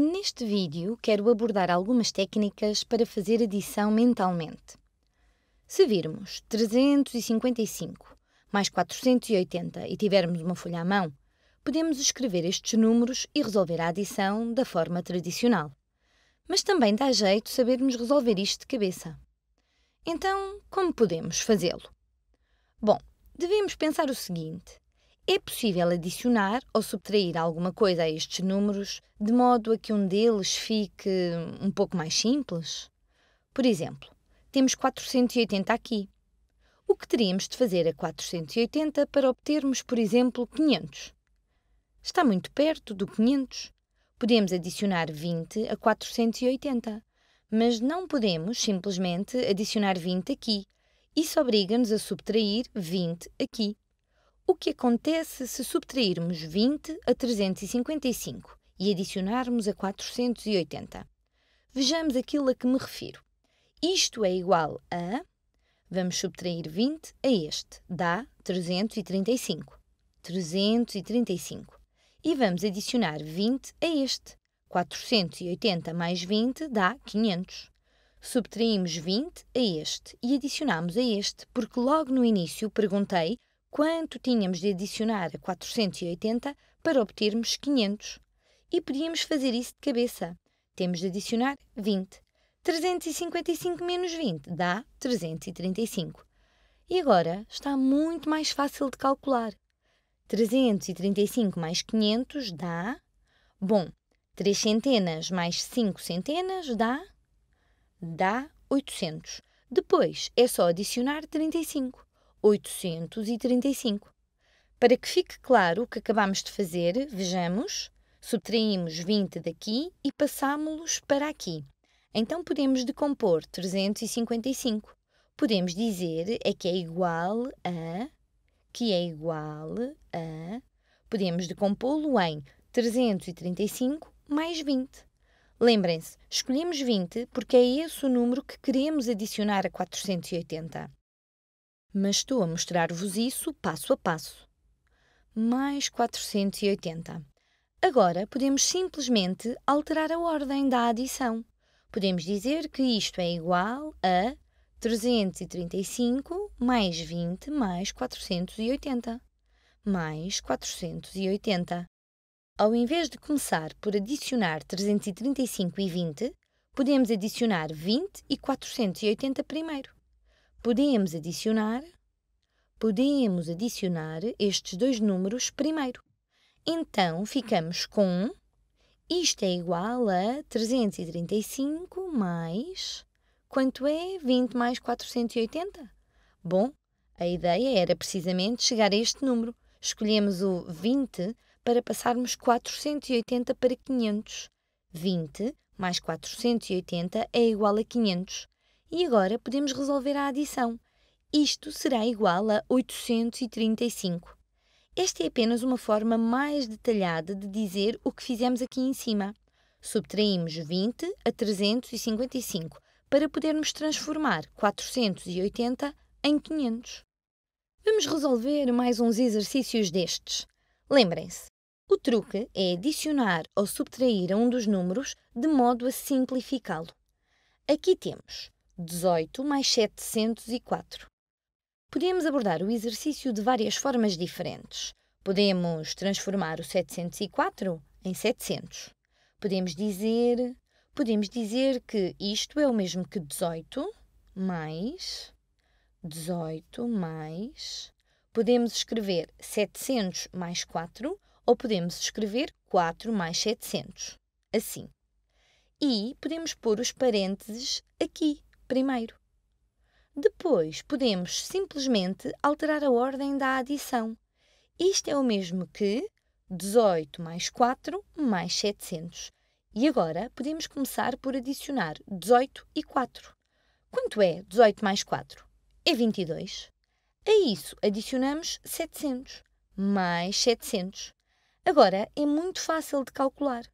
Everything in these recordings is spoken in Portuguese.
Neste vídeo, quero abordar algumas técnicas para fazer adição mentalmente. Se virmos 355 mais 480 e tivermos uma folha à mão, podemos escrever estes números e resolver a adição da forma tradicional. Mas também dá jeito sabermos resolver isto de cabeça. Então, como podemos fazê-lo? Bom, devemos pensar o seguinte: é possível adicionar ou subtrair alguma coisa a estes números de modo a que um deles fique um pouco mais simples? Por exemplo, temos 480 aqui. O que teríamos de fazer a 480 para obtermos, por exemplo, 500? Está muito perto do 500. Podemos adicionar 20 a 480, mas não podemos simplesmente adicionar 20 aqui. Isso obriga-nos a subtrair 20 aqui. O que acontece se subtrairmos 20 a 355 e adicionarmos a 480? Vejamos aquilo a que me refiro. Isto é igual a. Vamos subtrair 20 a este, dá 335. 335. E vamos adicionar 20 a este. 480 mais 20 dá 500. Subtraímos 20 a este e adicionamos a este, porque logo no início perguntei quanto tínhamos de adicionar a 480 para obtermos 500. E podíamos fazer isso de cabeça. Temos de adicionar 20. 355 menos 20 dá 335. E agora está muito mais fácil de calcular. 335 mais 500 dá. Bom, 3 centenas mais 5 centenas dá. dá 800. Depois é só adicionar 35. 835. Para que fique claro o que acabamos de fazer, vejamos, subtraímos 20 daqui e passámos-los para aqui. Então podemos decompor 355. Podemos dizer é que é igual a, que é igual a, podemos decompô-lo em 335 mais 20. Lembrem-se, escolhemos 20 porque é esse o número que queremos adicionar a 480 mas estou a mostrar-vos isso passo a passo. Mais 480. Agora podemos simplesmente alterar a ordem da adição. Podemos dizer que isto é igual a 335 mais 20 mais 480 mais 480. Ao invés de começar por adicionar 335 e 20, podemos adicionar 20 e 480 primeiro podemos adicionar, podemos adicionar estes dois números primeiro. Então, ficamos com isto é igual a 335 mais. Quanto é 20 mais 480? Bom, a ideia era precisamente chegar a este número. Escolhemos o 20 para passarmos 480 para 500. 20 mais 480 é igual a 500. E agora podemos resolver a adição. Isto será igual a 835. Esta é apenas uma forma mais detalhada de dizer o que fizemos aqui em cima. Subtraímos 20 a 355 para podermos transformar 480 em 500. Vamos resolver mais uns exercícios destes. Lembrem-se, o truque é adicionar ou subtrair a um dos números de modo a simplificá-lo. Aqui temos 18 mais 704. Podemos abordar o exercício de várias formas diferentes. Podemos transformar o 704 em 700. Podemos dizer, podemos dizer que isto é o mesmo que 18 mais 18 mais. Podemos escrever 700 mais 4 ou podemos escrever 4 mais 700. Assim. E podemos pôr os parênteses aqui, primeiro. Depois, podemos simplesmente alterar a ordem da adição. Isto é o mesmo que 18 mais 4 mais 700. E agora podemos começar por adicionar 18 e 4. Quanto é 18 mais 4? É 22. A isso adicionamos 700 mais 700. Agora é muito fácil de calcular.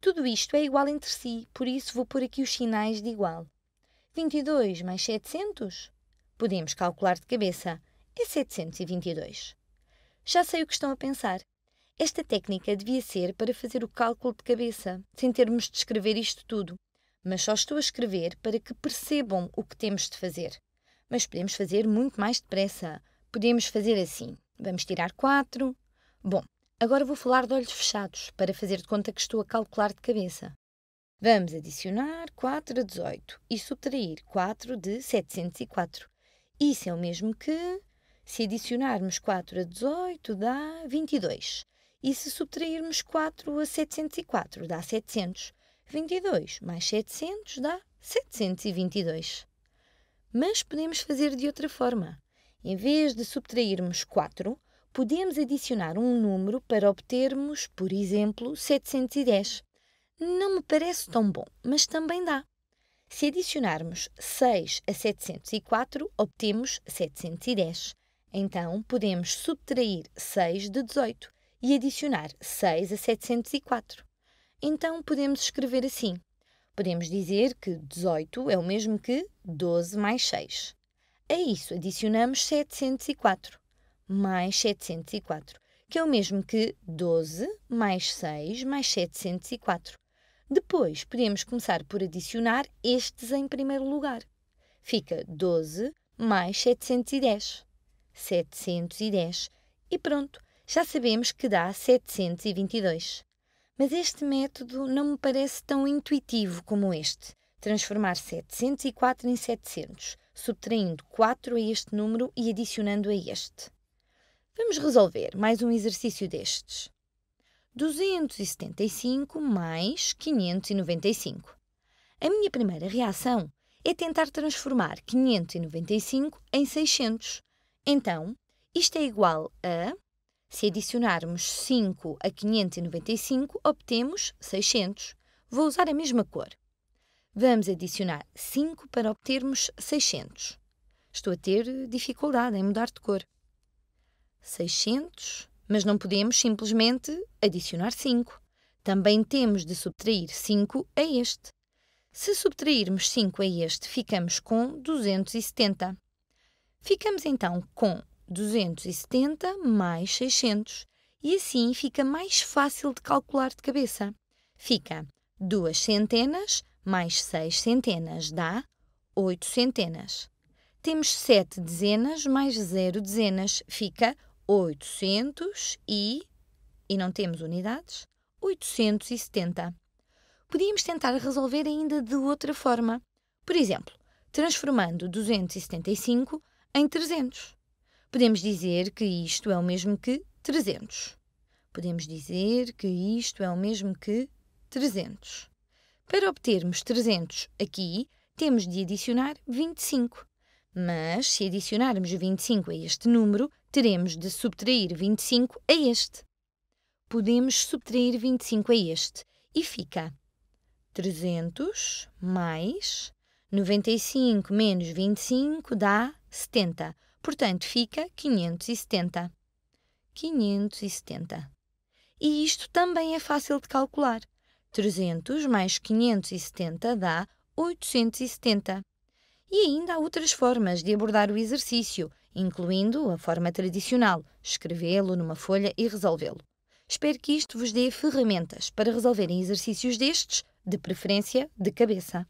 Tudo isto é igual entre si, por isso vou pôr aqui os sinais de igual. 22 mais 700? Podemos calcular de cabeça. É 722. Já sei o que estão a pensar. Esta técnica devia ser para fazer o cálculo de cabeça, sem termos de escrever isto tudo. Mas só estou a escrever para que percebam o que temos de fazer. Mas podemos fazer muito mais depressa. Podemos fazer assim. Vamos tirar 4. Bom, agora vou falar de olhos fechados, para fazer de conta que estou a calcular de cabeça. Vamos adicionar 4 a 18 e subtrair 4 de 704. Isso é o mesmo que, se adicionarmos 4 a 18, dá 22. E se subtrairmos 4 a 704, dá 700. 22 mais 700 dá 722. Mas podemos fazer de outra forma. Em vez de subtrairmos 4, podemos adicionar um número para obtermos, por exemplo, 710 não me parece tão bom, mas também dá. Se adicionarmos 6 a 704, obtemos 710. Então, podemos subtrair 6 de 18 e adicionar 6 a 704. Então, podemos escrever assim. Podemos dizer que 18 é o mesmo que 12 mais 6. A isso adicionamos 704 mais 704, que é o mesmo que 12 mais 6 mais 704, depois, podemos começar por adicionar estes em primeiro lugar. Fica 12 mais 710. 710. E pronto, já sabemos que dá 722. Mas este método não me parece tão intuitivo como este. Transformar 704 em 700, subtraindo 4 a este número e adicionando a este. Vamos resolver mais um exercício destes. 275 mais 595. A minha primeira reação é tentar transformar 595 em 600. Então, isto é igual a. Se adicionarmos 5 a 595, obtemos 600. Vou usar a mesma cor. Vamos adicionar 5 para obtermos 600. Estou a ter dificuldade em mudar de cor. 600 mas não podemos simplesmente adicionar 5. Também temos de subtrair 5 a este. Se subtrairmos 5 a este, ficamos com 270. Ficamos então com 270 mais 600 e assim fica mais fácil de calcular de cabeça. Fica duas centenas mais seis centenas dá oito centenas. Temos sete dezenas mais zero dezenas, fica 800 e, e não temos unidades, 870. Podíamos tentar resolver ainda de outra forma. Por exemplo, transformando 275 em 300. Podemos dizer que isto é o mesmo que 300. Podemos dizer que isto é o mesmo que 300. Para obtermos 300 aqui, temos de adicionar 25. Mas, se adicionarmos 25 a este número, teremos de subtrair 25 a este. Podemos subtrair 25 a este e fica 300 mais 95 menos 25 dá 70. Portanto, fica 570. 570. E isto também é fácil de calcular. 300 mais 570 dá 870 e ainda há outras formas de abordar o exercício, incluindo a forma tradicional, escrevê-lo numa folha e resolvê-lo. Espero que isto vos dê ferramentas para resolverem exercícios destes, de preferência de cabeça.